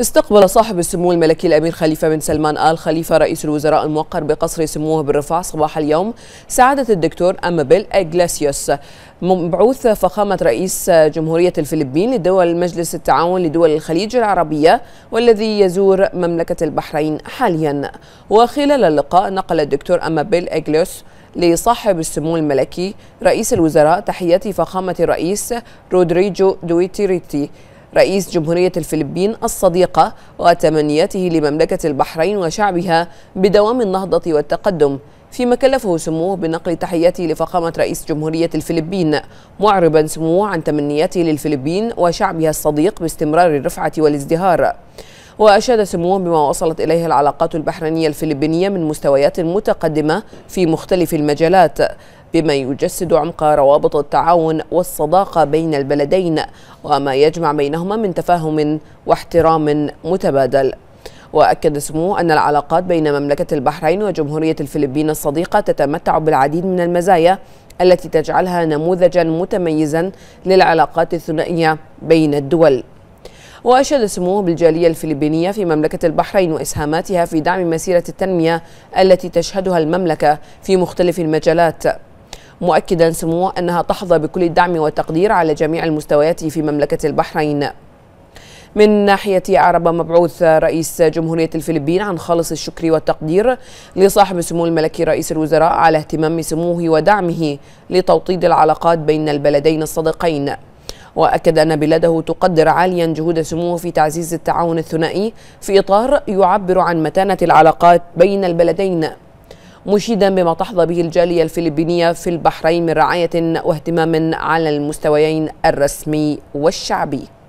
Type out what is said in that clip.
استقبل صاحب السمو الملكي الأمير خليفة بن سلمان آل خليفة رئيس الوزراء الموقر بقصر سموه بالرفاع صباح اليوم سعادة الدكتور أمابيل اجلاسيوس مبعوث فخامة رئيس جمهورية الفلبين لدول مجلس التعاون لدول الخليج العربية والذي يزور مملكة البحرين حاليا وخلال اللقاء نقل الدكتور أمابيل إغلاسيوس لصاحب السمو الملكي رئيس الوزراء تحيات فخامة الرئيس رودريجو دويتيريتي رئيس جمهورية الفلبين الصديقة وتمنياته لمملكة البحرين وشعبها بدوام النهضة والتقدم فيما كلفه سموه بنقل تحياته لفخامة رئيس جمهورية الفلبين معربا سموه عن تمنياته للفلبين وشعبها الصديق باستمرار الرفعة والازدهار وأشاد سموه بما وصلت إليه العلاقات البحرينية الفلبينية من مستويات متقدمة في مختلف المجالات بما يجسد عمق روابط التعاون والصداقة بين البلدين وما يجمع بينهما من تفاهم واحترام متبادل وأكد سموه أن العلاقات بين مملكة البحرين وجمهورية الفلبين الصديقة تتمتع بالعديد من المزايا التي تجعلها نموذجا متميزا للعلاقات الثنائية بين الدول وأشاد سموه بالجالية الفلبينية في مملكة البحرين وإسهاماتها في دعم مسيرة التنمية التي تشهدها المملكة في مختلف المجالات مؤكدا سموه أنها تحظى بكل الدعم والتقدير على جميع المستويات في مملكة البحرين من ناحية أعرب مبعوث رئيس جمهورية الفلبين عن خالص الشكر والتقدير لصاحب سمو الملكي رئيس الوزراء على اهتمام سموه ودعمه لتوطيد العلاقات بين البلدين الصديقين وأكد أن بلاده تقدر عاليا جهود سموه في تعزيز التعاون الثنائي في إطار يعبر عن متانة العلاقات بين البلدين مشيدا بما تحظى به الجالية الفلبينية في البحرين من رعاية واهتمام على المستويين الرسمي والشعبي